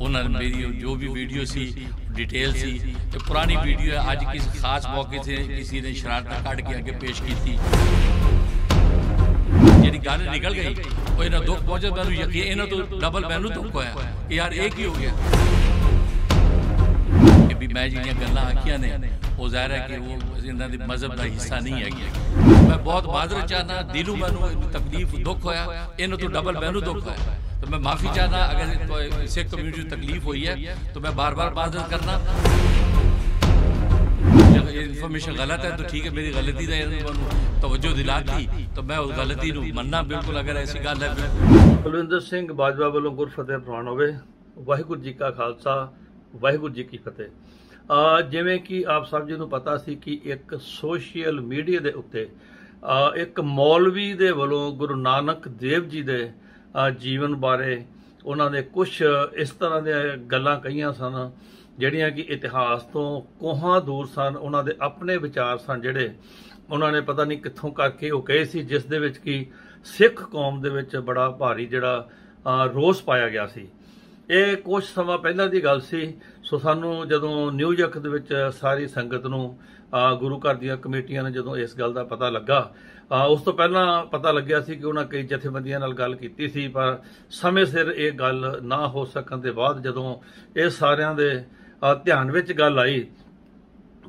ਉਹਨਾਂ ਨੇ ਮੇਰੀ ਜੋ ਵੀ ਵੀਡੀਓ ਸੀ ਡਿਟੇਲ ਸੀ ਤੇ ਪੁਰਾਣੀ ਵੀਡੀਓ ਹੈ ਅੱਜ ਕਿਸ ਖਾਸ ਮੌਕੇ ਤੇ ਕਿਸੇ ਨੇ ਸ਼ਰਾਰਤ ਕੱਢ ਕੇ ਅੱਗੇ ਪੇਸ਼ ਕੀਤੀ ਜਿਹੜੀ ਗੱਲ ਨਿਕਲ ਗਈ ਉਹ ਇਹਨਾਂ ਦੁੱਖ ਪਹੁੰਚਦਾ ਮੈਨੂੰ ਯਕੀਨ ਇਹਨਾਂ ਤੋਂ ਡਬਲ ਮੈਨੂੰ ਦੁੱਖ ਹੋਇਆ ਕਿ ਯਾਰ ਇਹ ਕੀ ਹੋ ਗਿਆ ਕਿ ਵੀ ਮੈਂ ਜਿਹੜੀਆਂ ਗੱਲਾਂ ਆਖੀਆਂ ਨੇ ਉਹ ਜ਼ਾਹਿਰ ਹੈ ਕਿ ਉਹ ਇਹਨਾਂ ਦੇ ਮਜ਼ਹਬ ਦਾ ਹਿੱਸਾ ਨਹੀਂ ਹੈ ਮੈਂ ਬਹੁਤ ਬਾਦਰ ਚਾਹਨਾ ਦਿਲੋਂ ਮੈਨੂੰ ਤਕਲੀਫ ਦੁੱਖ ਹੋਇਆ ਇਹਨਾਂ ਤੋਂ ਡਬਲ ਮੈਨੂੰ ਦੁੱਖ ਹੋਇਆ तो मैं माफ़ी चाहता अगर तो ਕਮਿਊਨਿਟੀ कम्युनिटी को तकलीफ हुई है तो ਬਾਰ बार बार बात करना ये इन्फॉर्मेशन ਹੈ ਤਾਂ ਠੀਕ ਹੈ ਮੇਰੀ ਗਲਤੀ ਦਾ ਇਹਨਾਂ ਨੂੰ ਤਵੱਜੋ ਦਿਲਾਤੀ ਤਾਂ ਮੈਂ ਉਸ ਗਲਤੀ ਨੂੰ ਮੰਨਣਾ ਬਿਲਕੁਲ ਅਗਰ ਐਸੀ ਗੱਲ ਹੈ ਕੁਲਵਿੰਦਰ ਸਿੰਘ ਬਾਜਵਾ ਵੱਲੋਂ ਗੁਰਫਤਿਹ ਪ੍ਰਵਾਨ ਹੋਵੇ ਵਾਹਿਗੁਰੂ ਜੀ ਕਾ ਖਾਲਸਾ ਵਾਹਿਗੁਰੂ ਜੀ ਕੀ ਫਤਿਹ ਜਿਵੇਂ ਕਿ ਆਪ ਸਭ ਜੀ ਨੂੰ ਪਤਾ ਸੀ ਕਿ ਇੱਕ ਸੋਸ਼ੀਅਲ ਮੀਡੀਆ ਦੇ ਉੱਤੇ ਇੱਕ ਮੌਲਵੀ ਦੇ ਵੱਲੋਂ ਗੁਰੂ ਨਾਨਕ ਦੇਵ ਜੀ ਦੇ ਜੀਵਨ ਬਾਰੇ ਉਹਨਾਂ ਦੇ ਕੁਝ ਇਸ ਤਰ੍ਹਾਂ ਦੇ ਗੱਲਾਂ ਕਹੀਆਂ ਸਨ ਜਿਹੜੀਆਂ ਕਿ ਇਤਿਹਾਸ ਤੋਂ ਕੋਹਾਂ ਦੂਰ ਸਨ ਉਹਨਾਂ ਦੇ ਆਪਣੇ ਵਿਚਾਰ ਸਨ ਜਿਹੜੇ ਉਹਨਾਂ ਨੇ ਪਤਾ ਨਹੀਂ ਕਿੱਥੋਂ ਕਰਕੇ ਉਹ ਕਹੇ ਸੀ ਜਿਸ ਦੇ ਵਿੱਚ ਕਿ ਸਿੱਖ ਕੌਮ ਦੇ ਵਿੱਚ ਬੜਾ ਭਾਰੀ ਜਿਹੜਾ ਰੋਸ ਪਾਇਆ ਗਿਆ ਸੀ ਇਹ ਕੁਝ ਸਮਾਂ ਪਹਿਲਾਂ ਦੀ ਗੱਲ ਸੀ ਸੋ ਸਾਨੂੰ ਜਦੋਂ ਨਿਊਯਾਰਕ ਦੇ ਵਿੱਚ ਸਾਰੀ ਸੰਗਤ ਨੂੰ ਗੁਰੂ ਘਰ ਦੀਆਂ ਕਮੇਟੀਆਂ ਨੇ ਜਦੋਂ ਇਸ ਗੱਲ ਦਾ ਪਤਾ ਲੱਗਾ ਉਸ ਤੋਂ ਪਹਿਲਾਂ ਪਤਾ ਲੱਗਿਆ ਸੀ ਕਿ ਉਹਨਾਂ ਕਈ ਜਥੇਬੰਦੀਆਂ ਨਾਲ ਗੱਲ ਕੀਤੀ ਸੀ ਪਰ ਸਮੇਂ ਸਿਰ ਇਹ ਗੱਲ ਨਾ ਹੋ ਸਕਣ ਦੇ ਬਾਅਦ ਜਦੋਂ ਇਹ ਸਾਰਿਆਂ ਦੇ ਧਿਆਨ ਵਿੱਚ ਗੱਲ ਆਈ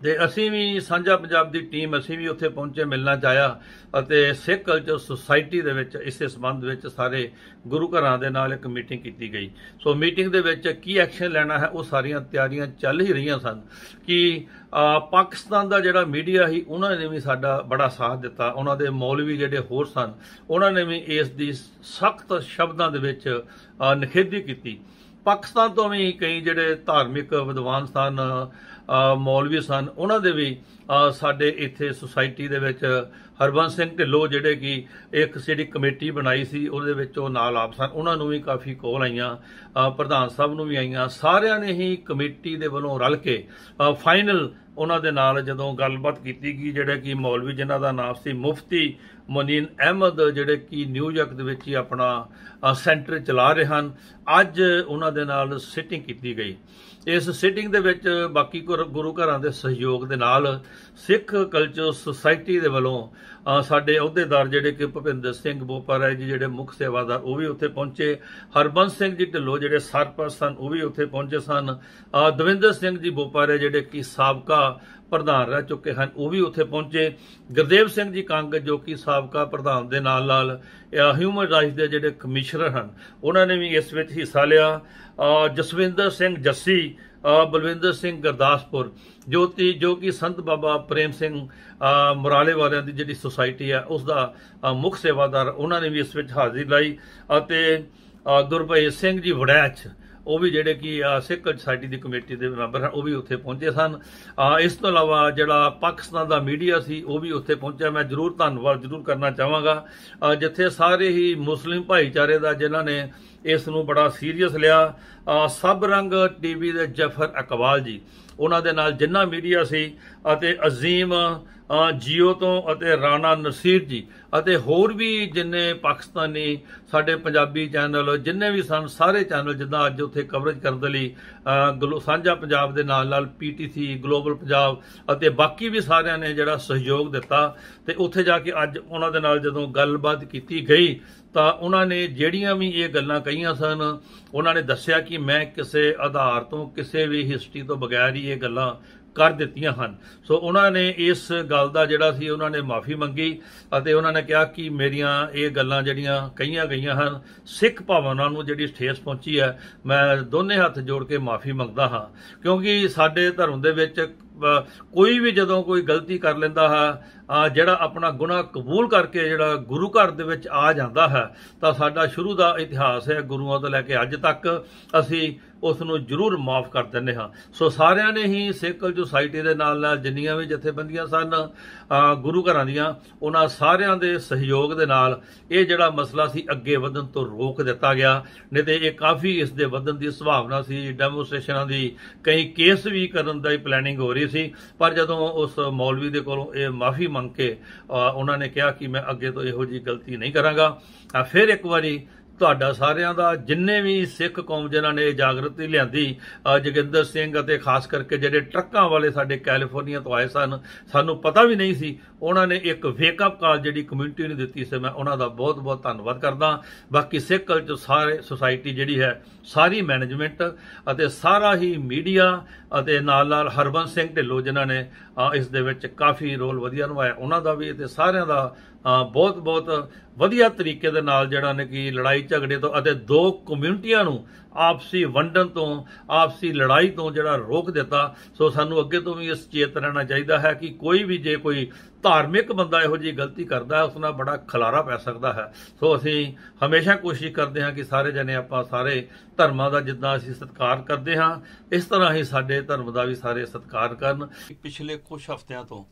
ਤੇ ਅਸੀਂ ਵੀ ਸਾਂਝਾ ਪੰਜਾਬ ਦੀ ਟੀਮ ਅਸੀਂ ਵੀ ਉੱਥੇ ਪਹੁੰਚੇ ਮਿਲਣਾ ਚਾਹਿਆ ਅਤੇ ਸਿੱਖ ਕਲਚਰ ਸੁਸਾਇਟੀ ਦੇ ਵਿੱਚ ਇਸੇ ਸਬੰਧ ਵਿੱਚ ਸਾਰੇ ਗੁਰੂ ਘਰਾਂ ਦੇ ਨਾਲ ਇੱਕ ਮੀਟਿੰਗ ਕੀਤੀ ਗਈ ਸੋ ਮੀਟਿੰਗ ਦੇ ਵਿੱਚ ਕੀ ਐਕਸ਼ਨ ਲੈਣਾ ਹੈ ਉਹ ਸਾਰੀਆਂ ਤਿਆਰੀਆਂ ਚੱਲ ਹੀ ਰਹੀਆਂ ਸਨ ਕਿ ਪਾਕਿਸਤਾਨ ਦਾ ਜਿਹੜਾ ਮੀਡੀਆ ਸੀ ਉਹਨਾਂ ਨੇ ਵੀ ਸਾਡਾ ਬੜਾ ਸਾਥ ਦਿੱਤਾ ਉਹਨਾਂ ਦੇ ਮੌਲਵੀ ਜਿਹੜੇ ਹੋਰ ਸਨ ਉਹਨਾਂ ਨੇ ਵੀ ਇਸ ਦੀ ਸਖਤ ਸ਼ਬਦਾਂ ਦੇ ਵਿੱਚ ਨਿਖੇਧੀ ਕੀਤੀ ਪਾਕਿਸਤਾਨ ਤੋਂ ਵੀ ਕਈ ਜਿਹੜੇ ਧਾਰਮਿਕ ਵਿਦਵਾਨ ਸਨ ਮੌਲਵੀ ਸਨ ਉਹਨਾਂ ਦੇ ਵੀ ਸਾਡੇ ਇੱਥੇ ਸੁਸਾਇਟੀ ਦੇ ਵਿੱਚ ਹਰਬੰਸ ਸਿੰਘ ਢਿੱਲੋ ਜਿਹੜੇ ਕਿ ਇੱਕ ਜਿਹੜੀ ਕਮੇਟੀ ਬਣਾਈ ਸੀ ਉਹਦੇ ਵਿੱਚ ਉਹ ਨਾਲ ਆਪ ਸਨ ਉਹਨਾਂ ਨੂੰ ਵੀ ਕਾਫੀ ਕੋਲ ਆਈਆਂ ਪ੍ਰਧਾਨ ਸਾਹਿਬ ਨੂੰ ਵੀ ਆਈਆਂ ਸਾਰਿਆਂ ਨੇ ਹੀ ਕਮੇਟੀ ਦੇ ਵੱਲੋਂ ਰਲ ਕੇ ਫਾਈਨਲ ਉਹਨਾਂ ਦੇ ਨਾਲ ਜਦੋਂ ਗੱਲਬਾਤ ਕੀਤੀ ਗਈ ਜਿਹੜਾ ਕਿ ਮੌਲਵੀ ਜਿਨ੍ਹਾਂ ਦਾ ਨਾਮ ਸੀ ਮੁਫਤੀ ਮਨੀਨ ਅਹਿਮਦ ਜਿਹੜੇ ਕਿ ਨਿਊਯਾਰਕ ਦੇ ਵਿੱਚ ਹੀ ਆਪਣਾ ਸੈਂਟਰ ਚਲਾ ਰਹੇ ਹਨ ਅੱਜ ਉਹਨਾਂ ਦੇ ਨਾਲ ਸਿਟਿੰਗ ਕੀਤੀ ਗਈ ਇਸ ਸਿਟਿੰਗ ਦੇ ਵਿੱਚ ਬਾਕੀ ਗੁਰੂ ਘਰਾਂ ਦੇ ਸਹਿਯੋਗ ਦੇ ਨਾਲ ਸਿੱਖ ਕਲਚਰ ਸੁਸਾਇਟੀ ਦੇ ਵੱਲੋਂ ਸਾਡੇ ਅਹੁਦੇਦਾਰ ਜਿਹੜੇ ਕਿ ਭਪਿੰਦਰ ਸਿੰਘ ਬੋਪਰ ਹੈ ਜੀ ਜਿਹੜੇ ਮੁੱਖ ਸੇਵਾਦਾਰ ਉਹ ਵੀ ਉੱਥੇ ਪਹੁੰਚੇ ਹਰਬੰਸ ਸਿੰਘ ਜੀ ਢਿੱਲੋ ਜਿਹੜੇ ਸਰਪੰਚ ਹਨ ਉਹ ਵੀ ਉੱਥੇ ਪਹੁੰਚੇ ਸਨ ਦਵਿੰਦਰ ਸਿੰਘ ਜੀ ਬੋਪਰ ਹੈ ਜਿਹੜੇ ਕਿ ਸਾਬਕਾ ਪ੍ਰਧਾਨ ਰਹਿ ਚੁੱਕੇ ਹਨ ਉਹ ਵੀ ਉੱਥੇ ਪਹੁੰਚੇ ਗੁਰਦੇਵ ਸਿੰਘ ਜੀ ਕੰਗ ਜੋ ਕਿ ਸਾਬਕਾ ਪ੍ਰਧਾਨ ਦੇ ਨਾਲ ਨਾਲ ਹਿਊਮਨ ਰਾਈਟਸ ਦੇ ਜਿਹੜੇ ਕਮਿਸ਼ਨਰ ਹਨ ਉਹਨਾਂ ਨੇ ਵੀ ਇਸ ਵਿੱਚ ਹਿੱਸਾ ਲਿਆ ਜਸਵਿੰਦਰ ਸਿੰਘ ਜੱਸੀ ਬਲਵਿੰਦਰ ਸਿੰਘ ਗਰਦਾਸਪੁਰ ਜੋਤੀ ਜੋ ਕਿ ਸੰਤ ਬਾਬਾ ਪ੍ਰੇਮ ਸਿੰਘ ਮੁਰਾਲੇ ਵਾਲਿਆਂ ਦੀ ਜਿਹੜੀ ਸੁਸਾਇਟੀ ਹੈ ਉਸ ਦਾ ਮੁੱਖ ਸੇਵਾਦਾਰ ਉਹਨਾਂ ਨੇ ਵੀ ਇਸ ਵਿੱਚ ਹਾਜ਼ਰੀ ਲਈ ਅਤੇ ਗੁਰਭਈ ਸਿੰਘ ਜੀ ਵੜੈਚ ਉਹ ਵੀ ਜਿਹੜੇ ਕਿ ਸਿੱਖ ਸੋਸਾਇਟੀ ਦੀ ਕਮੇਟੀ ਦੇ ਮੈਂਬਰ ਹਨ ਉਹ ਵੀ ਉੱਥੇ ਪਹੁੰਚੇ ਸਨ ਇਸ ਤੋਂ ਇਲਾਵਾ ਜਿਹੜਾ ਪਾਕਿਸਤਾਨ ਦਾ ਮੀਡੀਆ ਸੀ ਉਹ ਵੀ ਉੱਥੇ ਪਹੁੰਚਿਆ ਮੈਂ ਜ਼ਰੂਰ ਧੰਨਵਾਦ ਜ਼ਰੂਰ ਕਰਨਾ ਚਾਹਾਂਗਾ ਜਿੱਥੇ ਸਾਰੇ ਹੀ ਮੁਸਲਿਮ ਭਾਈਚਾਰੇ ਦਾ ਜਿਨ੍ਹਾਂ ਨੇ ਇਸ ਨੂੰ ਬੜਾ ਸੀਰੀਅਸ ਲਿਆ ਸਭ ਰੰਗ ਟੀਵੀ ਦੇ ਜਫਰ ਅਕਵਾਲ ਜੀ ਉਹਨਾਂ ਦੇ ਨਾਲ ਜਿੰਨਾ ਮੀਡੀਆ ਸੀ ਅਤੇ ਅਜ਼ੀਮ ਜੀਓ ਤੋਂ ਅਤੇ ਰਾਣਾ ਨਸੀਰ ਜੀ ਅਤੇ ਹੋਰ ਵੀ ਜਿੰਨੇ ਪਾਕਿਸਤਾਨੀ ਸਾਡੇ ਪੰਜਾਬੀ ਚੈਨਲ ਜਿੰਨੇ ਵੀ ਸਨ ਸਾਰੇ ਚੈਨਲ ਜਿੱਦਾਂ ਅੱਜ ਉੱਥੇ ਕਵਰੇਜ ਕਰਨ ਦੇ ਲਈ ਗਲੋ ਸਾਂਝਾ ਪੰਜਾਬ ਦੇ ਨਾਲ ਨਾਲ ਪੀਟੀਸੀ ਗਲੋਬਲ ਪੰਜਾਬ ਅਤੇ ਬਾਕੀ ਵੀ ਸਾਰਿਆਂ ਨੇ ਜਿਹੜਾ ਸਹਿਯੋਗ ਦਿੱਤਾ ਤੇ ਉੱਥੇ ਜਾ ਕੇ ਅੱਜ ਉਹਨਾਂ ਦੇ ਨਾਲ ਜਦੋਂ ਗੱਲਬਾਤ ਕੀਤੀ ਗਈ ਤਾਂ ਉਹਨਾਂ ਨੇ ਜਿਹੜੀਆਂ ਵੀ ਇਹ ਗੱਲਾਂ ਕਹੀਆਂ ਸਨ ਉਹਨਾਂ ਨੇ ਦੱਸਿਆ ਕਿ ਮੈਂ ਕਿਸੇ ਆਧਾਰ ਤੋਂ ਕਿਸੇ ਵੀ ਹਿਸਟਰੀ ਤੋਂ ਬਗੈਰ ਹੀ ਇਹ ਗੱਲਾਂ ਕਰ ਦਿੱਤੀਆਂ ਹਨ ਸੋ ਉਹਨਾਂ ਨੇ ਇਸ ਗੱਲ ਦਾ ਜਿਹੜਾ ਸੀ ਉਹਨਾਂ ਨੇ ਮਾਫੀ ਮੰਗੀ ਅਤੇ ਉਹਨਾਂ ਨੇ ਕਿਹਾ ਕਿ ਮੇਰੀਆਂ ਇਹ ਗੱਲਾਂ ਜਿਹੜੀਆਂ ਕਹੀਆਂ ਗਈਆਂ ਹਨ ਸਿੱਖ ਭਾਵਨਾ ਨੂੰ ਜਿਹੜੀ ਠੇਸ ਪਹੁੰਚੀ ਹੈ ਮੈਂ ਦੋਨੇ ਹੱਥ ਜੋੜ ਕੇ ਮਾਫੀ ਮੰਗਦਾ ਹਾਂ ਕਿਉਂਕਿ ਸਾਡੇ ਧਰਮ ਦੇ ਵਿੱਚ ਕੋਈ ਵੀ ਜਦੋਂ ਕੋਈ ਗਲਤੀ ਕਰ ਲੈਂਦਾ ਹੈ ਜਿਹੜਾ ਆਪਣਾ ਗੁਨਾਹ ਕਬੂਲ ਕਰਕੇ ਜਿਹੜਾ ਗੁਰੂ ਘਰ ਦੇ ਵਿੱਚ ਆ ਜਾਂਦਾ ਹੈ ਤਾਂ ਸਾਡਾ ਸ਼ੁਰੂ ਦਾ ਇਤਿਹਾਸ ਹੈ ਗੁਰੂਆਂ ਤੋਂ ਲੈ ਕੇ ਅੱਜ ਤੱਕ ਅਸੀਂ ਉਸ ਨੂੰ ਜ਼ਰੂਰ ਮਾਫ ਕਰ ਦਿੰਦੇ ਹਾਂ ਸੋ ਸਾਰਿਆਂ ਨੇ ਹੀ ਸੇਕਲ ਸੁਸਾਇਟੀ ਦੇ ਨਾਲ ਨਾਲ ਜਿੰਨੀਆਂ ਵੀ ਜਥੇਬੰਦੀਆਂ ਸਨ ਗੁਰੂ ਘਰਾਂ ਦੀਆਂ ਉਹਨਾਂ ਸਾਰਿਆਂ ਦੇ ਸਹਿਯੋਗ ਦੇ ਨਾਲ ਇਹ ਜਿਹੜਾ ਮਸਲਾ ਸੀ ਅੱਗੇ ਵਧਣ ਤੋਂ ਰੋਕ ਦਿੱਤਾ ਗਿਆ ਨਹੀਂ ਤੇ ਇਹ ਕਾਫੀ ਇਸ ਦੇ ਵਧਣ ਦੀ ਸੰਭਾਵਨਾ ਸੀ ਡੈਮੋਸਟ੍ਰੇਸ਼ਨਾਂ ਦੀ ਕਈ ਕੇਸ ਵੀ ਕਰਨ ਦਾ ਹੀ ਪਲੈਨਿੰਗ ਹੋ ਰਹੀ ਸੀ ਪਰ ਜਦੋਂ ਉਸ ਮੌਲਵੀ ਦੇ ਕੋਲੋਂ ਇਹ ਮਾਫੀ ਮੰਗ ਕੇ ਉਹਨਾਂ ਨੇ ਕਿਹਾ ਕਿ ਮੈਂ ਅੱਗੇ ਤੋਂ ਇਹੋ ਜੀ ਗਲਤੀ ਨਹੀਂ ਕਰਾਂਗਾ ਫਿਰ ਇੱਕ ਵਾਰੀ ਤੁਹਾਡਾ ਸਾਰਿਆਂ ਦਾ ਜਿੰਨੇ ਵੀ ਸਿੱਖ ਕੌਮ ਜਿਨ੍ਹਾਂ ਨੇ ਜਾਗਰਤੀ ਲਿਆਂਦੀ ਜਗਿੰਦਰ ਸਿੰਘ ਅਤੇ ਖਾਸ ਕਰਕੇ ਜਿਹੜੇ ਟਰੱਕਾਂ ਵਾਲੇ ਸਾਡੇ ਕੈਲੀਫੋਰਨੀਆ ਤੋਂ ਆਏ ਸਨ ਸਾਨੂੰ ਪਤਾ ਵੀ ਨਹੀਂ ਸੀ ਉਹਨਾਂ ਨੇ ਇੱਕ ਵੇਕ ਅਪ ਕਾਲ ਜਿਹੜੀ ਕਮਿਊਨਿਟੀ ਨੂੰ ਦਿੱਤੀ ਸੀ ਮੈਂ ਉਹਨਾਂ ਦਾ ਬਹੁਤ-ਬਹੁਤ ਧੰਨਵਾਦ ਕਰਦਾ ਬਾਕੀ ਸਿੱਖ ਕਲਚਰ ਸਾਰੇ ਸੁਸਾਇਟੀ ਜਿਹੜੀ ਹੈ ਸਾਰੀ ਮੈਨੇਜਮੈਂਟ ਅਤੇ ਸਾਰਾ ਹੀ ਮੀਡੀਆ ਅਤੇ ਨਾਲ-ਨਾਲ ਹਰਬੰਸ ਸਿੰਘ ਢਿੱਲੋਂ ਜਿਨ੍ਹਾਂ ਨੇ ਇਸ ਦੇ ਵਿੱਚ ਕਾਫੀ ਰੋਲ ਵਧੀਆ ਨਿਭਾਇਆ ਉਹਨਾਂ ਦਾ ਵੀ ਤੇ ਸਾਰਿਆਂ ਦਾ ਬਹੁਤ ਬਹੁਤ ਵਧੀਆ ਤਰੀਕੇ ਦੇ ਨਾਲ ਜਿਹੜਾ ਨੇ ਕੀ ਲੜਾਈ ਝਗੜੇ ਤੋਂ ਅਤੇ ਦੋ ਕਮਿਊਨਿਟੀਆਂ ਨੂੰ ਆਪਸੀ ਵੰਡਣ ਤੋਂ ਆਪਸੀ ਲੜਾਈ ਤੋਂ ਜਿਹੜਾ ਰੋਕ ਦਿੱਤਾ ਸੋ ਸਾਨੂੰ ਅੱਗੇ ਤੋਂ ਵੀ ਇਸ ਚੇਤ ਰਹਿਣਾ ਚਾਹੀਦਾ ਹੈ ਕਿ ਕੋਈ ਵੀ ਜੇ ਕੋਈ ਧਾਰਮਿਕ ਬੰਦਾ ਇਹੋ ਜੀ ਗਲਤੀ ਕਰਦਾ ਉਸ ਨਾਲ ਬੜਾ ਖਲਾਰਾ ਪੈ ਸਕਦਾ ਹੈ ਸੋ ਅਸੀਂ ਹਮੇਸ਼ਾ ਕੋਸ਼ਿਸ਼ ਕਰਦੇ ਹਾਂ ਕਿ ਸਾਰੇ ਜਣੇ ਆਪਾਂ ਸਾਰੇ ਧਰਮਾਂ ਦਾ ਜਿੱਦਾਂ ਅਸੀਂ ਸਤਿਕਾਰ ਕਰਦੇ ਹਾਂ ਇਸ ਤਰ੍ਹਾਂ ਹੀ ਸਾਡੇ ਧਰਮ ਦਾ ਵੀ ਸਾਰੇ ਸਤਿਕਾਰ ਕਰਨ ਪਿਛਲੇ ਕੁਝ ਹਫ਼ਤਿਆਂ ਤੋਂ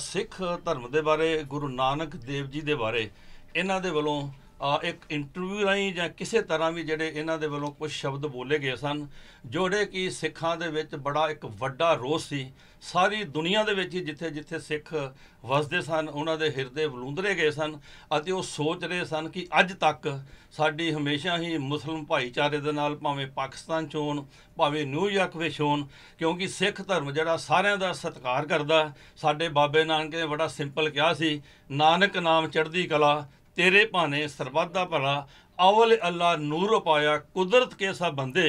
ਸਿੱਖ ਧਰਮ ਦੇ ਬਾਰੇ ਗੁਰੂ ਨਾਨਕ ਦੇਵ ਜੀ ਦੇ ਬਾਰੇ ਇਹਨਾਂ ਦੇ ਵੱਲੋਂ ਆ ਇੱਕ ਇੰਟਰਵਿਊ ਰਾਹੀਂ ਜਾਂ ਕਿਸੇ ਤਰ੍ਹਾਂ ਵੀ ਜਿਹੜੇ ਇਹਨਾਂ ਦੇ ਵੱਲੋਂ ਕੁਝ ਸ਼ਬਦ ਬੋਲੇ ਗਏ ਸਨ ਜਿਹੜੇ ਕਿ ਸਿੱਖਾਂ ਦੇ ਵਿੱਚ ਬੜਾ ਇੱਕ ਵੱਡਾ ਰੋਸ ਸੀ ਸਾਰੀ ਦੁਨੀਆ ਦੇ ਵਿੱਚ ਜਿੱਥੇ ਜਿੱਥੇ ਸਿੱਖ ਵਸਦੇ ਸਨ ਉਹਨਾਂ ਦੇ ਹਿਰਦੇ ਬਲੁੰਦਰੇ ਗਏ ਸਨ ਅਤੇ ਉਹ ਸੋਚ ਰਹੇ ਸਨ ਕਿ ਅੱਜ ਤੱਕ ਸਾਡੀ ਹਮੇਸ਼ਾ ਹੀ ਮੁਸਲਮ ਭਾਈਚਾਰੇ ਦੇ ਨਾਲ ਭਾਵੇਂ ਪਾਕਿਸਤਾਨ ਚ ਹੋਣ ਭਾਵੇਂ ਨਿਊਯਾਰਕ ਵਿੱਚ ਹੋਣ ਕਿਉਂਕਿ ਸਿੱਖ ਧਰਮ ਜਿਹੜਾ ਸਾਰਿਆਂ ਦਾ ਸਤਿਕਾਰ ਕਰਦਾ ਸਾਡੇ ਬਾਬੇ ਨਾਨਕ ਨੇ ਬੜਾ ਸਿੰਪਲ ਕਿਹਾ ਸੀ ਨਾਨਕ ਨਾਮ ਚੜ੍ਹਦੀ ਕਲਾ ਤੇਰੇ ਭਾਣੇ ਸਰਬੱਤ ਦਾ ਭਲਾ ਅਵਲ ਅੱਲਾ ਨੂਰ ਪਾਇਆ ਕੁਦਰਤ ਕੇ ਸਭ ਬੰਦੇ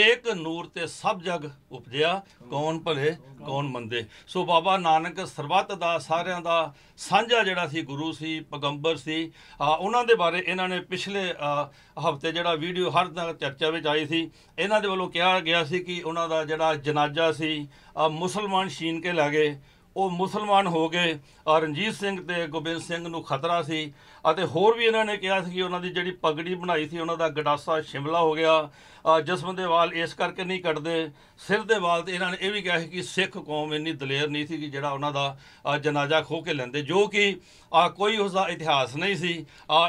ਇੱਕ ਨੂਰ ਤੇ ਸਭ ਜਗ ਉਪਜਿਆ ਕੌਣ ਭਲੇ ਕੌਣ ਮੰਦੇ ਸੋ ਬਾਬਾ ਨਾਨਕ ਸਰਬੱਤ ਦਾ ਸਾਰਿਆਂ ਦਾ ਸਾਂਝਾ ਜਿਹੜਾ ਸੀ ਗੁਰੂ ਸੀ ਪਗੰਬਰ ਸੀ ਉਹਨਾਂ ਦੇ ਬਾਰੇ ਇਹਨਾਂ ਨੇ ਪਿਛਲੇ ਹਫਤੇ ਜਿਹੜਾ ਵੀਡੀਓ ਹਰ ਦਿਨ ਚਰਚਾ ਵਿੱਚ ਆਈ ਸੀ ਇਹਨਾਂ ਦੇ ਵੱਲੋਂ ਕਿਹਾ ਗਿਆ ਸੀ ਕਿ ਉਹਨਾਂ ਦਾ ਜਿਹੜਾ ਜਨਾਜ਼ਾ ਸੀ ਮੁਸਲਮਾਨ ਛੀਨ ਕੇ ਲਾਗੇ ਉਹ ਮੁਸਲਮਾਨ ਹੋ ਗਏ ਰਣਜੀਤ ਸਿੰਘ ਤੇ ਗੋਬਿੰਦ ਸਿੰਘ ਨੂੰ ਖਤਰਾ ਸੀ ਅਤੇ ਹੋਰ ਵੀ ਇਹਨਾਂ ਨੇ ਕਿਹਾ ਸੀ ਕਿ ਉਹਨਾਂ ਦੀ ਜਿਹੜੀ ਪਗੜੀ ਬਣਾਈ ਸੀ ਉਹਨਾਂ ਦਾ ਗਡਾਸਾ ਸ਼ਿਮਲਾ ਹੋ ਗਿਆ ਜਸਮ ਦੇ ਵਾਲ ਇਸ ਕਰਕੇ ਨਹੀਂ ਕੱਟਦੇ ਸਿਰ ਦੇ ਵਾਲ ਤੇ ਇਹਨਾਂ ਨੇ ਇਹ ਵੀ ਕਿਹਾ ਸੀ ਕਿ ਸਿੱਖ ਕੌਮ ਇੰਨੀ ਦਲੇਰ ਨਹੀਂ ਸੀ ਕਿ ਜਿਹੜਾ ਉਹਨਾਂ ਦਾ ਜਨਾਜ਼ਾ ਖੋ ਕੇ ਲੈਂਦੇ ਜੋ ਕਿ ਕੋਈ ਉਸ ਦਾ ਇਤਿਹਾਸ ਨਹੀਂ ਸੀ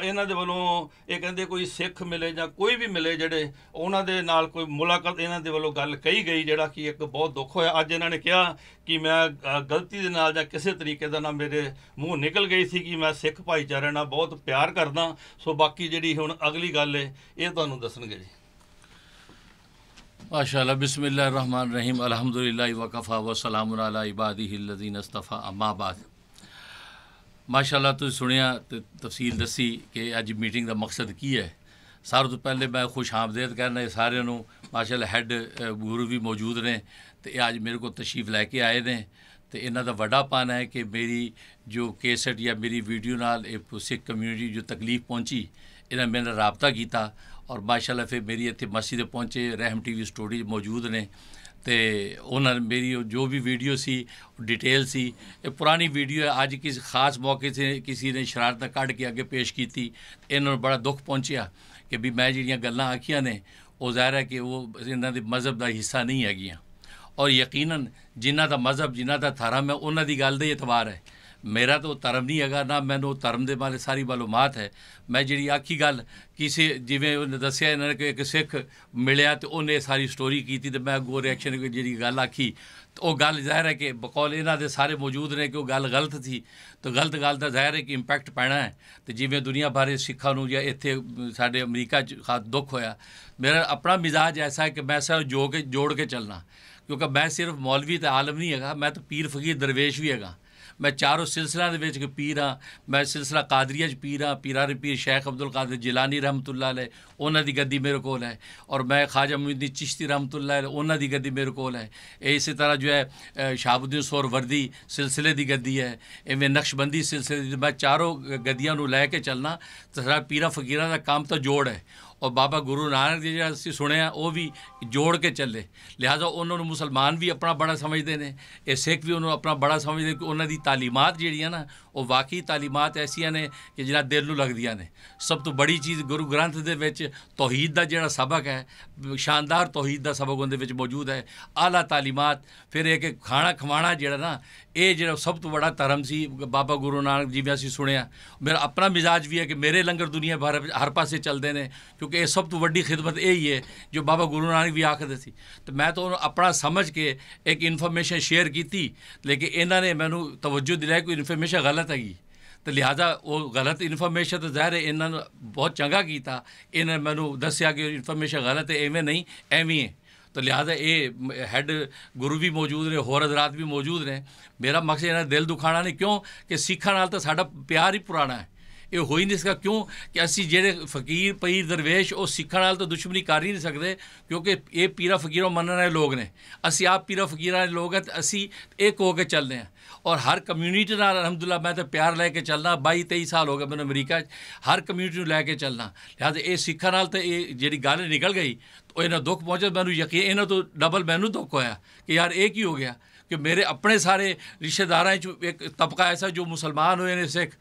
ਇਹਨਾਂ ਦੇ ਵੱਲੋਂ ਇਹ ਕਹਿੰਦੇ ਕੋਈ ਸਿੱਖ ਮਿਲੇ ਜਾਂ ਕੋਈ ਵੀ ਮਿਲੇ ਜਿਹੜੇ ਉਹਨਾਂ ਦੇ ਨਾਲ ਕੋਈ ਮੁਲਾਕਾਤ ਇਹਨਾਂ ਦੇ ਵੱਲੋਂ ਗੱਲ ਕਹੀ ਗਈ ਜਿਹੜਾ ਕਿ ਇੱਕ ਬਹੁਤ ਦੁੱਖ ਹੋਇਆ ਅੱਜ ਇਹਨਾਂ ਨੇ ਕਿਹਾ ਕਿ ਮੈਂ ਗਲਤੀ ਦੇ ਨਾਲ ਜਾਂ ਕਿਸੇ ਤਰੀਕੇ ਦਾ ਨਾ ਮੇਰੇ ਮੂੰਹ ਨਿਕਲ ਗਈ ਸੀ ਕਿ ਮੈਂ ਸਿੱਖ ਭਾਈਚਾਰੇ ਨਾਲ ਬਹੁਤ ਬਹੁਤ ਪਿਆਰ ਕਰਦਾ ਸੋ ਬਾਕੀ ਜਿਹੜੀ ਹੁਣ ਅਗਲੀ ਗੱਲ ਹੈ ਇਹ ਤੁਹਾਨੂੰ ਦੱਸਣਗੇ ਜੀ ਮਾਸ਼ਾਅੱਲਾ ਬਿਸਮਿਲ੍ਲਾਹਿਰ ਰਹਿਮਾਨ ਰਹੀਮ ਅਲਹਮਦੁਲਿਲਾਹ ਵਕਫਾ ਵਸਲਾਮੁਨ ਅਲਾ ਇਬਾਦੀਹਿ ਅਲਜ਼ੀਨ ਅਸਤਫਾ ਅਮਾ ਬਾਦ ਮਾਸ਼ਾਅੱਲਾ ਤੁਸੀਂ ਸੁਣਿਆ ਤੇ ਤਫਸੀਲ ਦੱਸੀ ਕਿ ਅੱਜ ਮੀਟਿੰਗ ਦਾ ਮਕਸਦ ਕੀ ਹੈ ਸਾਰੇ ਤੋਂ ਪਹਿਲੇ ਮੈਂ ਖੁਸ਼ ਆਮਦੇਦ ਕਰਨਾ ਸਾਰਿਆਂ ਨੂੰ ਮਾਸ਼ਾਅੱਲਾ ਹੈੱਡ ਗੁਰੂ ਵੀ ਮੌਜੂਦ ਨੇ ਤੇ ਅੱਜ ਮੇਰੇ ਕੋਲ ਤਸ਼ਰੀਫ ਲੈ ਕੇ ਆਏ ਨੇ ਤੇ ਇਹਨਾਂ ਦਾ ਵੱਡਾ ਪਾਨ ਹੈ ਕਿ ਮੇਰੀ ਜੋ ਕੇਸਟ ਜਾਂ ਮੇਰੀ ਵੀਡੀਓ ਨਾਲ ਇਹ ਸਿੱਖ ਕਮਿਊਨਿਟੀ ਜੋ ਤਕਲੀਫ ਪਹੁੰਚੀ ਇਹਨਾਂ ਮੇਰੇ ਨਾਲ ਰਾਬਤਾ ਕੀਤਾ ਔਰ ਮਾਸ਼ਾਅੱਲਾ ਫਿਰ ਮੇਰੀ ਇੱਥੇ ਮਸਜਿਦ ਪਹੁੰਚੇ ਰਹਿਮ ਟੀਵੀ ਸਟੋਰੀ ਮੌਜੂਦ ਨੇ ਤੇ ਉਹਨਾਂ ਮੇਰੀ ਜੋ ਵੀ ਵੀਡੀਓ ਸੀ ਡਿਟੇਲ ਸੀ ਇਹ ਪੁਰਾਣੀ ਵੀਡੀਓ ਹੈ ਅੱਜ ਕਿਸ ਖਾਸ ਮੌਕੇ ਤੇ ਕਿਸੇ ਨੇ ਸ਼ਰਾਰਤ ਕੱਢ ਕੇ ਅੱਗੇ ਪੇਸ਼ ਕੀਤੀ ਇਹਨਾਂ ਨੂੰ ਬੜਾ ਦੁੱਖ ਪਹੁੰਚਿਆ ਕਿ ਵੀ ਮੈਂ ਜਿਹੜੀਆਂ ਗੱਲਾਂ ਆਖੀਆਂ ਨੇ ਉਹ ਜ਼ਾਹਿਰ ਹੈ ਕਿ ਉਹ ਇਹਨਾਂ ਦੇ ਮਜ਼ਹਬ ਦਾ ਹਿੱਸਾ ਨਹੀਂ ਹੈਗੀਆਂ ਔਰ ਯਕੀਨਨ ਜਿਨ੍ਹਾਂ ਦਾ ਮਜ਼ਹਬ ਜਿਨ੍ਹਾਂ ਦਾ ਧਰਮ ਹੈ ਉਹਨਾਂ ਦੀ ਗੱਲ ਦੇ ਇਤਵਾਰ ਹੈ ਮੇਰਾ ਤਾਂ ਧਰਮ ਨਹੀਂ ਹੈਗਾ ਨਾ ਮੈਨੂੰ ਧਰਮ ਦੇ ਬਾਰੇ ਸਾਰੀ ਬਲੂਮਾਤ ਹੈ ਮੈਂ ਜਿਹੜੀ ਆਖੀ ਗੱਲ ਕਿਸੇ ਜਿਵੇਂ ਉਹਨੇ ਦੱਸਿਆ ਇਹਨਾਂ ਨੇ ਕਿ ਇੱਕ ਸਿੱਖ ਮਿਲਿਆ ਤੇ ਉਹਨੇ ਸਾਰੀ ਸਟੋਰੀ ਕੀਤੀ ਤੇ ਮੈਂ ਗੋ ਰਿਐਕਸ਼ਨ ਜਿਹੜੀ ਗੱਲ ਆਖੀ ਉਹ ਗੱਲ ਜ਼ਾਹਿਰ ਹੈ ਕਿ ਬਕੌਲ ਇਹਨਾਂ ਦੇ ਸਾਰੇ ਮੌਜੂਦ ਨੇ ਕਿ ਉਹ ਗੱਲ ਗਲਤ ਸੀ ਤਾਂ ਗਲਤ ਗੱਲ ਦਾ ਜ਼ਾਹਿਰ ਹੈ ਕਿ ਇੰਪੈਕਟ ਪੈਣਾ ਹੈ ਤੇ ਜਿਵੇਂ ਦੁਨੀਆ ਭਾਰੇ ਸਿੱਖਾਂ ਨੂੰ ਜਾਂ ਇੱਥੇ ਸਾਡੇ ਅਮਰੀਕਾ 'ਚ ਦੁੱਖ ਹੋਇਆ ਮੇਰਾ ਆਪਣਾ ਮਿਜ਼ਾਜ ਐਸਾ ਹੈ ਕਿ ਮੈਂ ਸਾਰ ਜੋ ਕੇ ਜੋੜ ਕੇ ਚੱਲਣਾ ਕਿਉਂਕਿ ਮੈਂ ਸਿਰਫ ਮੌਲਵੀ ਤੇ ਆਲਮ ਨਹੀਂ ਹੈਗਾ ਮੈਂ ਤਾਂ ਪੀਰ ਫਕੀਰ ਦਰਵੇਸ਼ ਵੀ ਹੈਗਾ ਮੈਂ ਚਾਰੋਂ ਸਿਲਸਿਲਾ ਦੇ ਵਿੱਚ ਪੀਰ ਆ ਮੈਂ ਸਿਲਸਿਲਾ ਕਾਦਰੀਆ ਚ ਪੀਰ ਆ ਪੀਰਾਂ ਦੇ ਪੀਰ ਸ਼ੇਖ ਅਬਦੁਲ ਕਾਦਰ ਜਿਲਾਨੀ ਰਹਿਮਤੁਲਲਾਹ ਅਲੈ ਉਹਨਾਂ ਦੀ ਗੱਦੀ ਮੇਰੇ ਕੋਲ ਹੈ ਔਰ ਮੈਂ ਖਾਜਾ ਮੁਈਦੀ ਚਿਸ਼ਤੀ ਰਹਿਮਤੁਲਲਾਹ ਅਲੈ ਉਹਨਾਂ ਦੀ ਗੱਦੀ ਮੇਰੇ ਕੋਲ ਹੈ ਇਸੇ ਤਰ੍ਹਾਂ ਜੋ ਹੈ ਸ਼ਾਬੁਦੀਨ ਸੌਰ ਵਰਦੀ ਸਿਲਸਿਲੇ ਦੀ ਗੱਦੀ ਹੈ ਐਵੇਂ ਨਕਸ਼ਬੰਦੀ ਸਿਲਸਿਲੇ ਦੀ ਮੈਂ ਚਾਰੋਂ ਗੱਦੀਆਂ ਨੂੰ ਲੈ ਕੇ ਚੱਲਣਾ ਤਸਰਾ ਪੀਰਾਂ ਫਕੀਰਾਂ ਦਾ ਕੰਮ ਤਾਂ ਜੋੜ ਹੈ ਔਰ ਬਾਬਾ ਗੁਰੂ ਨਾਨਕ ਜੀ ਜਿਹੜਾ ਅਸੀਂ ਸੁਣਿਆ ਉਹ ਵੀ ਜੋੜ ਕੇ ਚੱਲੇ ਲਿਹਾਜ਼ਾ ਉਹਨਾਂ ਨੂੰ ਮੁਸਲਮਾਨ ਵੀ ਆਪਣਾ ਬੜਾ ਸਮਝਦੇ ਨੇ ਇਹ ਸਿੱਖ ਵੀ ਉਹਨਾਂ ਨੂੰ ਆਪਣਾ ਬੜਾ ਸਮਝਦੇ ਕਿ ਉਹਨਾਂ ਦੀ ਤਾਲੀਮਾਤ ਜਿਹੜੀਆਂ ਨਾ ਉਹ ਵਾਕਈ ਤਾਲੀਮਾਤ ਐਸੀਆਂ ਨੇ ਕਿ ਜਿਹੜਾ ਦਿਲ ਨੂੰ ਲੱਗਦੀਆਂ ਨੇ ਸਭ ਤੋਂ ਬੜੀ ਚੀਜ਼ ਗੁਰੂ ਗ੍ਰੰਥ ਦੇ ਵਿੱਚ ਤੌਹੀਦ ਦਾ ਜਿਹੜਾ ਸਬਕ ਹੈ ਸ਼ਾਨਦਾਰ ਤੌਹੀਦ ਦਾ ਸਬਕ ਉਹਦੇ ਵਿੱਚ ਮੌਜੂਦ ਹੈ ਆਲਾ ਤਾਲੀਮਾਤ ਫਿਰ ਇਹ ਕਿ ਖਾਣਾ ਖਵਾਣਾ ਜਿਹੜਾ ਨਾ ਇਹ ਜਿਹੜਾ ਸਭ ਤੋਂ ਵੱਡਾ ਧਰਮ ਸੀ ਬਾਬਾ ਗੁਰੂ ਨਾਨਕ ਜੀ ਵੀ ਅਸੀਂ ਸੁਣਿਆ ਮੇਰਾ ਆਪਣਾ ਮਿਜ਼ਾਜ ਵੀ ਹੈ ਕਿ ਮੇਰੇ ਲੰਗਰ ਦੁਨੀਆ ਭਰ ਹਰ ਪਾਸੇ ਚੱਲਦੇ ਨੇ ਕਿਉਂਕਿ ਇਹ ਸਭ ਤੋਂ ਵੱਡੀ ਖਿਦਮਤ ਇਹ ਹੀ ਹੈ ਜੋ ਬਾਬਾ ਗੁਰੂ ਨਾਨਕ ਵੀ ਆਖਦੇ ਸੀ ਤੇ ਮੈਂ ਤਾਂ ਉਹਨੂੰ ਆਪਣਾ ਸਮਝ ਕੇ ਇੱਕ ਇਨਫੋਰਮੇਸ਼ਨ ਸ਼ੇਅਰ ਕੀਤੀ ਲੇਕਿਨ ਇਹਨਾਂ ਨੇ ਮੈਨੂੰ ਤਵੱਜੂ ਦਿਲਾਇ ਕੋਈ ਇਨਫੋਰਮੇਸ਼ਨ ਗਲਤ ਹੈਗੀ ਤੇ ਲਿਹਾਜ਼ਾ ਉਹ ਗਲਤ ਇਨਫੋਰਮੇਸ਼ਨ ਤਾਂ ਜ਼ਾਹਿਰ ਹੈ ਇਹਨਾਂ ਨੂੰ ਬਹੁਤ ਚੰਗਾ ਕੀਤਾ ਇਹਨਾਂ ਮੈਨੂੰ ਦੱਸਿਆ ਕਿ ਇਨਫੋਰਮੇਸ਼ਨ ਗਲਤ ਹੈ ਐਵੇਂ ਨਹੀਂ ਐਵੇਂ ਹੈ ਤੇ ਲਿਹਾਜ਼ਾ ਇਹ ਹੈੱਡ ਗੁਰੂ ਵੀ ਮੌਜੂਦ ਨੇ ਹੋਰ ਹਜ਼ਰਤ ਵੀ ਮੌਜੂਦ ਨੇ ਮੇਰਾ ਮਕਸਦ ਇਹਨਾਂ ਦਿਲ ਦੁਖਾਣਾ ਨਹੀਂ ਕਿਉਂ ਕਿ ਸਿੱਖਾਂ ਨਾਲ ਤਾਂ ਸਾਡਾ ਪਿਆਰ ਹੀ ਪੁਰਾਣਾ ਹੈ ਇਹ ਹੋ ਹੀ ਨਹੀਂ ਸਕਦਾ ਕਿਉਂ ਕਿ ਅਸੀਂ ਜਿਹੜੇ ਫਕੀਰ ਪੀਰ ਦਰਵੇਸ਼ ਉਹ ਸਿੱਖਾਂ ਨਾਲ ਤਾਂ ਦੁਸ਼ਮਣੀ ਕਰ ਹੀ ਨਹੀਂ ਸਕਦੇ ਕਿਉਂਕਿ ਇਹ ਪੀਰਾ ਫਕੀਰੋਂ ਮੰਨਣ ਵਾਲੇ ਲੋਕ ਨੇ ਅਸੀਂ ਆਪ ਪੀਰਾ ਫਕੀਰਾਂ ਦੇ ਲੋਕ ਹਾਂ ਤੇ ਅਸੀਂ ਇੱਕ ਹੋ ਕੇ ਚੱਲਦੇ ਹਾਂ ਔਰ ਹਰ ਕਮਿਊਨਿਟੀ ਨਾਲ ਅਲਹਮਦੁਲਿਲਾ ਮੈਂ ਤਾਂ ਪਿਆਰ ਲੈ ਕੇ ਚੱਲਦਾ 22 23 ਸਾਲ ਹੋ ਗਏ ਮੈਨੂੰ ਅਮਰੀਕਾ ਹਰ ਕਮਿਊਨਿਟੀ ਨੂੰ ਲੈ ਕੇ ਚੱਲਣਾ ਲਿਹਾਜ਼ ਇਹ ਸਿੱਖਾਂ ਨਾਲ ਤਾਂ ਇਹ ਜਿਹੜੀ ਗੱਲ ਨਿਕਲ ਗਈ ਉਹ ਇਹਨਾਂ ਦੁੱਖ ਪਹੁੰਚਦਾ ਮੈਨੂੰ ਯਕੀਨ ਇਹਨਾਂ ਤੋਂ ਡਬਲ ਮੈਨੂੰ ਦੁੱਖ ਹੋਇਆ ਕਿ ਯਾਰ ਇਹ ਕੀ ਹੋ ਗਿਆ ਕਿ ਮੇਰੇ ਆਪਣੇ ਸਾਰੇ ਰਿਸ਼ਤੇਦਾਰਾਂ 'ਚ ਇੱਕ ਤਬਕਾ ਐਸਾ ਜੋ ਮੁਸਲਮਾਨ ਹੋਏ ਨੇ ਸਿੱਖ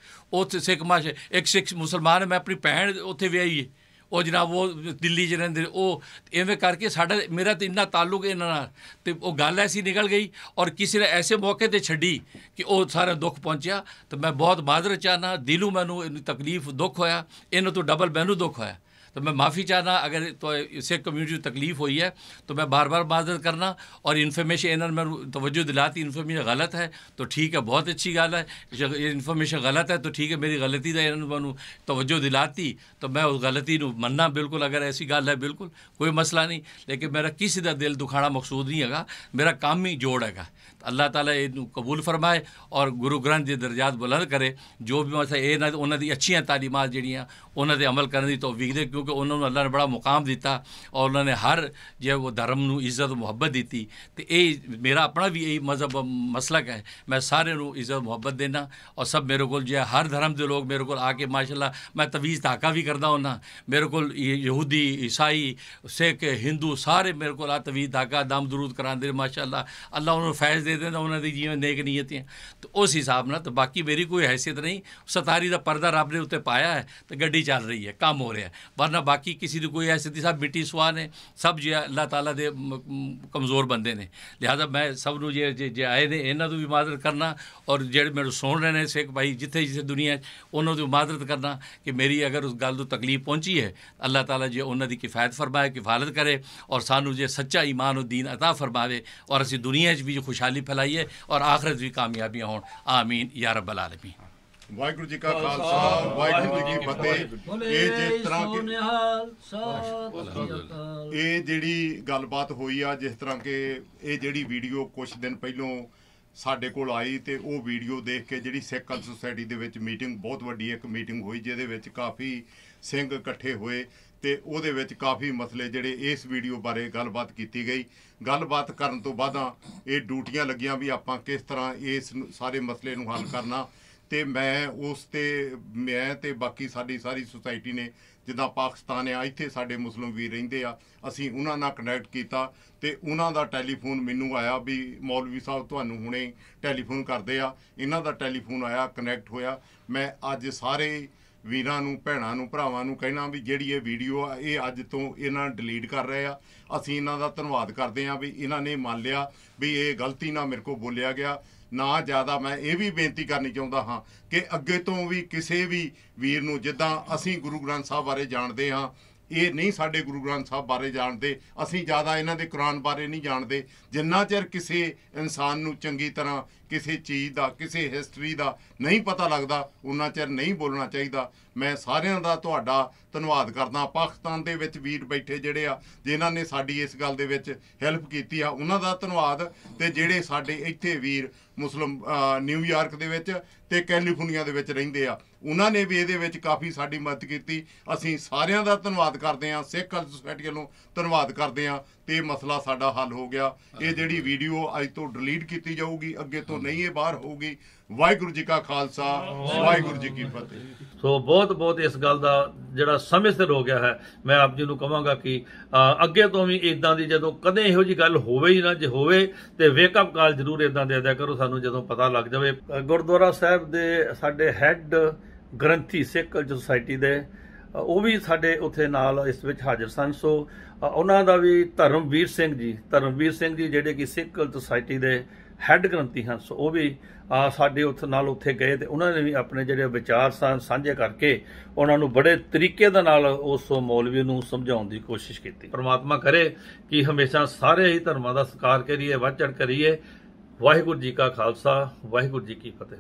ਉੱਥੇ ਸਿੱਖ ਮਾਸ਼ ਇੱਕ ਸਿੱਖ ਮੁਸਲਮਾਨ ਹੈ ਮੈਂ ਆਪਣੀ ਭੈਣ ਉੱਥੇ ਵਿਆਹੀ ਹੈ ਉਹ ਜਨਾਬ ਉਹ ਦਿੱਲੀ 'ਚ ਰਹਿੰਦੇ ਉਹ ਐਵੇਂ ਕਰਕੇ ਸਾਡਾ ਮੇਰਾ ਤੇ ਇੰਨਾ ਤਾਲੁਕ ਇਹਨਾਂ ਨਾਲ ਤੇ ਉਹ ਗੱਲ ਐਸੀ ਨਿਕਲ ਗਈ ਔਰ ਕਿਸੇ ਨੇ ਐਸੇ ਮੌਕੇ ਤੇ ਛੱਡੀ ਕਿ ਉਹ ਸਾਰਾ ਦੁੱਖ ਪਹੁੰਚਿਆ ਤੇ ਮੈਂ ਬਹੁਤ ਮਾਜ਼ਰ ਚਾਹਨਾ ਦਿਲੋਂ ਮੈਨੂੰ ਤਕਲੀਫ ਦੁੱਖ ਹੋਇਆ ਇਹਨਾਂ ਤੋਂ ਡਬਲ ਮੈਨੂੰ ਦੁੱਖ ਹੋਇਆ तो मैं माफ़ी चाहना अगर तो इसे कम्यूनिटी को तकलीफ हुई है तो मैं बार बार मदद करना और इन्फॉर्मेशन इन में तोज्जो दिलाती इन्फॉर्मेशन गलत है तो ठीक है बहुत अच्छी गाल है ये इन्फॉर्मेशन गलत है तो ठीक है मेरी गलती था तो इन्होंने तोज्जो दिलाती तो मैं उस गलती मनना बिल्कुल अगर ऐसी गल है बिल्कुल कोई मसला नहीं लेकिन मेरा किसी का दिल दुखाना मकसूद नहीं है मेरा काम ही जोड़ है अल्लाह ताला कबूल फरमाए और गुरु ग्रंथ के दर्जात बुलंद करे जो भी मतलब एह् अच्छी तालीमात जीडिया उन्होंने दे अमल करने की तौफीक दे क्योंकि उन्होंने अल्लाह ने बड़ा मुकाम दिता और उन्होंने हर जो वो धर्म में इज्जत मुहब्बत दी तो यही मेरा अपना भी यही मजहब मसलक है मैं सारे इज्जत मुहब्बत देना और सब मेरे को जो है हर धर्म के लोग मेरे को आके माशाला मैं तवीज़ धाका भी करता हूँ मेरे को यहूदी ईसाई सिख हिंदू सारे मेरे को तवीज़ धाका दम दरूद कराते माशाला अल्लाह उन्होंने फैज़ दे देते ਉਹਨਾਂ ਦੀ उन्होंने ਨੇਕ नेक नीयतियाँ तो ਉਸ ਹਿਸਾਬ ਨਾਲ ਤਾਂ ਬਾਕੀ ਮੇਰੀ ਕੋਈ ਹیثیت ਨਹੀਂ ਸਤਾਰੀ ਦਾ ਪਰਦਾ ਰੱਬ ਨੇ ਉੱਤੇ ਪਾਇਆ ਹੈ ਤੇ ਗੱਡੀ ਚੱਲ ਰਹੀ ਹੈ ਕੰਮ ਹੋ ਰਿਹਾ ਵਰਨਾ ਬਾਕੀ ਕਿਸੇ ਦੀ ਕੋਈ ਐਸੀ ਸਭ ਮਿੱਟੀ ਸਵਾ ਨੇ ਸਭ ਜੀ ਅੱਲਾਹ ਤਾਲਾ ਦੇ ਕਮਜ਼ੋਰ ਬੰਦੇ ਨੇ ਲਿਹਾਜ਼ਾ ਮੈਂ ਸਭ ਨੂੰ ਜੇ ਜੇ ਆਏ ਨੇ ਇਹਨਾਂ ਨੂੰ ਵੀ ਮਾਜ਼ਰਤ ਕਰਨਾ ਔਰ ਜਿਹੜੇ ਮੇਰੇ ਸੁਣ ਰਹੇ ਨੇ ਸੇਖ ਭਾਈ ਜਿੱਥੇ ਜਿੱਥੇ ਦੁਨੀਆ ਉਹਨਾਂ ਨੂੰ ਮਾਜ਼ਰਤ ਕਰਨਾ ਕਿ ਮੇਰੀ ਅਗਰ ਉਸ ਗੱਲ ਨੂੰ ਤਕਲੀਫ ਪਹੁੰਚੀ ਹੈ ਅੱਲਾਹ ਤਾਲਾ ਜੇ ਉਹਨਾਂ ਦੀ ਕਿਫਾਇਤ ਫਰਮਾਏ ਕਿਫਾਲਤ ਕਰੇ ਔਰ ਸਾਨੂੰ ਜੇ ਸੱਚਾ ਈਮਾਨ ਉਦੀਨ عطا ਫਰਮਾਵੇ ਔਰ ਅਸੀਂ ਦੁਨੀਆ 'ਚ ਵੀ ਖੁਸ਼ਹਾਲੀ ਫੈਲਾਈਏ ਔਰ ਆਖਰਤ ਵੀ ਕਾਮਯਾਬੀਆਂ ਹੋਣ ਆਮੀਨ ਯਾ ਰਬ ਅਲਾਮੀਨ ਵਾਹਿਗੁਰੂ ਜੀ ਕਾ ਖਾਲਸਾ ਵਾਹਿਗੁਰੂ ਜੀ ਕੀ ਫਤਿਹ ਇਹ ਜਿਸ ਤਰ੍ਹਾਂ ਕਿ ਇਹ ਜਿਹੜੀ ਗੱਲਬਾਤ ਹੋਈ ਆ ਜਿਸ ਤਰ੍ਹਾਂ ਕਿ ਇਹ ਜਿਹੜੀ ਵੀਡੀਓ ਕੁਝ ਦਿਨ ਪਹਿਲਾਂ ਸਾਡੇ ਕੋਲ ਆਈ ਤੇ ਉਹ ਵੀਡੀਓ ਦੇਖ ਕੇ ਜਿਹੜੀ ਸਿੱਖ ਕਲ ਸੁਸਾਇਟੀ ਦੇ ਵਿੱਚ ਮੀਟਿੰਗ ਬਹੁਤ ਵੱਡੀ ਇੱਕ ਮੀਟਿੰਗ ਹੋਈ ਜਿਹਦੇ ਵਿੱਚ ਕਾਫੀ ਸਿੰਘ ਇਕੱਠੇ ਹੋਏ ਤੇ ਉਹਦੇ ਵਿੱਚ ਕਾਫੀ ਮਸਲੇ ਜਿਹੜੇ ਇਸ ਵੀਡੀਓ ਬਾਰੇ ਗੱਲਬਾਤ ਕੀਤੀ ਗਈ ਗੱਲਬਾਤ ਕਰਨ ਤੋਂ ਬਾਅਦਾਂ ਇਹ ਡਿਊਟੀਆਂ ਲੱਗੀਆਂ ਵੀ ਆਪਾਂ ਕਿਸ ਤਰ੍ਹਾਂ ਇਸ ਸਾਰੇ ਮਸਲੇ ਨੂੰ ਹੱਲ ਕਰਨਾ ਤੇ ਮੈਂ ਉਸ ਤੇ ਮੈਂ ਤੇ ਬਾਕੀ ਸਾਡੀ ਸਾਰੀ ਸੁਸਾਇਟੀ ਨੇ ਜਿੱਦਾਂ ਪਾਕਿਸਤਾਨ ਆ ਇੱਥੇ ਸਾਡੇ ਮੁਸਲਮ ਵੀ ਰਹਿੰਦੇ ਆ ਅਸੀਂ ਉਹਨਾਂ ਨਾਲ ਕਨੈਕਟ ਕੀਤਾ ਤੇ ਉਹਨਾਂ ਦਾ ਟੈਲੀਫੋਨ ਮੈਨੂੰ ਆਇਆ ਵੀ ਮੌਲਵੀ ਸਾਹਿਬ ਤੁਹਾਨੂੰ ਹੁਣੇ ਟੈਲੀਫੋਨ ਕਰਦੇ ਆ ਇਹਨਾਂ ਦਾ ਟੈਲੀਫੋਨ ਆਇਆ ਕਨੈਕਟ ਹੋਇਆ ਮੈਂ ਅੱਜ ਸਾਰੇ ਵੀਰਾਂ ਨੂੰ ਭੈਣਾਂ ਨੂੰ ਭਰਾਵਾਂ ਨੂੰ ਕਹਿਣਾ ਵੀ ਜਿਹੜੀ ਇਹ ਵੀਡੀਓ ਆ ਇਹ ਅੱਜ ਤੋਂ ਇਹਨਾਂ ਡਿਲੀਟ ਕਰ ਰਹੇ ਆ ਅਸੀਂ ਇਹਨਾਂ ਦਾ ਧੰਨਵਾਦ ਕਰਦੇ ਆ ਵੀ ਇਹਨਾਂ ਨੇ ਮੰਨ ਲਿਆ ਵੀ ਇਹ ਗਲਤੀ ਨਾਲ ਮੇਰੇ ਕੋ ਬੋਲਿਆ ਗਿਆ ਨਾ ਜ਼ਿਆਦਾ ਮੈਂ ਇਹ ਵੀ ਬੇਨਤੀ ਕਰਨੀ ਚਾਹੁੰਦਾ ਹਾਂ ਕਿ ਅੱਗੇ ਤੋਂ ਵੀ ਕਿਸੇ ਵੀ ਵੀਰ ਨੂੰ ਜਿੱਦਾਂ ਅਸੀਂ ਗੁਰੂ ਗ੍ਰੰਥ ਸਾਹਿਬ ਬਾਰੇ ਜਾਣਦੇ ਹਾਂ ਇਹ ਨਹੀਂ ਸਾਡੇ ਗੁਰੂ ਗ੍ਰੰਥ ਸਾਹਿਬ ਬਾਰੇ ਜਾਣਦੇ ਅਸੀਂ ਜ਼ਿਆਦਾ ਇਹਨਾਂ ਦੇ ਕੁਰਾਨ ਬਾਰੇ ਨਹੀਂ ਜਾਣਦੇ ਜਿੰਨਾ ਚਿਰ ਕਿਸੇ ਇਨਸਾਨ ਨੂੰ ਚੰਗੀ ਤਰ੍ਹਾਂ ਕਿਸੇ ਚੀਜ਼ ਦਾ ਕਿਸੇ ਹਿਸਟਰੀ ਦਾ ਨਹੀਂ ਪਤਾ ਲੱਗਦਾ ਉਹਨਾਂ ਚਿਰ ਨਹੀਂ ਬੋਲਣਾ ਚਾਹੀਦਾ ਮੈਂ ਸਾਰਿਆਂ ਦਾ ਤੁਹਾਡਾ ਧੰਨਵਾਦ ਕਰਦਾ ਪਾਕਿਸਤਾਨ ਦੇ ਵਿੱਚ ਵੀਰ ਬੈਠੇ ਜਿਹੜੇ ਆ ਜਿਨ੍ਹਾਂ ਨੇ ਸਾਡੀ ਇਸ ਗੱਲ ਦੇ ਵਿੱਚ ਹੈਲਪ ਕੀਤੀ ਆ ਉਹਨਾਂ ਦਾ ਧੰਨਵਾਦ ਤੇ ਜਿਹੜੇ ਸਾਡੇ ਇੱਥੇ ਵੀਰ ਮੁਸਲਮ ਨਿਊਯਾਰਕ ਦੇ ਵਿੱਚ ਤੇ ਕੈਲੀਫੋਰਨੀਆ ਦੇ ਵਿੱਚ ਰਹਿੰਦੇ ਆ ਉਹਨਾਂ ਨੇ ਵੀ ਇਹਦੇ ਵਿੱਚ ਕਾਫੀ ਸਾਡੀ ਮਦਦ ਕੀਤੀ ਅਸੀਂ ਸਾਰਿਆਂ ਦਾ ਧੰਨਵਾਦ ਕਰਦੇ ਹਾਂ ਸਿੱਖ ਕਲਚਰ ਸੁਸਾਇਟੀ ਵੱਲੋਂ ਧੰਨਵਾਦ ਕਰਦੇ ਹਾਂ ਤੇ ਮਸਲਾ ਸਾਡਾ ਹੱਲ ਹੋ ਗਿਆ ਇਹ ਜਿਹੜੀ ਵੀਡੀਓ ਅੱਜ ਤੋਂ ਡਿਲੀਟ ਕੀਤੀ ਜਾਊਗੀ ਅੱਗੇ ਤੋਂ ਨਹੀਂ ਇਹ ਬਾਹਰ ਹੋਊਗੀ ਵਾਹਿਗੁਰੂ ਜੀ ਕਾ ਖਾਲਸਾ ਵਾਹਿਗੁਰੂ ਜੀ ਕੀ ਫਤਿਹ ਸੋ ਬਹੁਤ ਬਹੁਤ ਇਸ ਗੱਲ ਦਾ ਜਿਹੜਾ ਸਮੇਂ ਸਿਰ ਹੋ ਗਿਆ ਹੈ ਮੈਂ ਆਪ ਜੀ ਨੂੰ ਕਹਾਂਗਾ ਕਿ ਅੱਗੇ ਤੋਂ ਵੀ ਇਦਾਂ ਦੀ ਜਦੋਂ ਕਦੇ ਇਹੋ ਜੀ ਗੱਲ ਹੋਵੇ ਹੀ ਨਾ ਜੇ ਹੋਵੇ ਤੇ ਵੇਕ ਅਪ ਕਾਲ ਜ਼ਰੂਰ ਇਦਾਂ ਦੇ ਦਿਆ ਕਰੋ ਸਾਨੂੰ ਜਦੋਂ ਪਤਾ ਲੱਗ ਜਾਵੇ ਗੁਰਦੁਆਰਾ ਸਾਹਿਬ ਦੇ ਸਾਡੇ ਹੈੱਡ ਗ੍ਰੰਥੀ ਸਿੱਖ ਸੋਸਾਇਟੀ ਦੇ ਉਹ ਵੀ ਸਾਡੇ ਉੱਥੇ ਨਾਲ ਇਸ ਵਿੱਚ ਹਾਜ਼ਰ ਸਨ ਸੋ ਉਹਨਾਂ ਦਾ ਵੀ ਧਰਮਵੀਰ ਸਿੰਘ ਜੀ ਧਰਮਵੀਰ ਸਿੰਘ ਜੀ ਜਿਹੜੇ ਕਿ ਸਿੱਖ ਸੋਸਾਇਟੀ ਦੇ ਹੈੱਡ ਗ੍ਰੰਥੀ ਹਨ ਸੋ ਉਹ ਵੀ ਸਾਡੇ ਉੱਥੇ ਨਾਲ ਉੱਥੇ ਗਏ ਤੇ ਉਹਨਾਂ ਨੇ ਵੀ ਆਪਣੇ ਜਿਹੜੇ ਵਿਚਾਰ ਸਾਂਝੇ ਕਰਕੇ ਉਹਨਾਂ ਨੂੰ ਬੜੇ ਤਰੀਕੇ ਦੇ ਨਾਲ ਉਸ ਮੌਲਵੀ ਨੂੰ ਸਮਝਾਉਣ ਦੀ ਕੋਸ਼ਿਸ਼ ਕੀਤੀ ਪ੍ਰਮਾਤਮਾ ਕਰੇ ਕਿ ਹਮੇਸ਼ਾ ਸਾਰੇ ਹੀ ਧਰਮਾਂ ਦਾ ਸਤਿਕਾਰ ਕਰੀਏ ਵਾਚੜ ਕਰੀਏ ਵਾਹਿਗੁਰੂ ਜੀ ਕਾ ਖਾਲਸਾ ਵਾਹਿਗੁਰੂ ਜੀ ਕੀ ਫਤਿਹ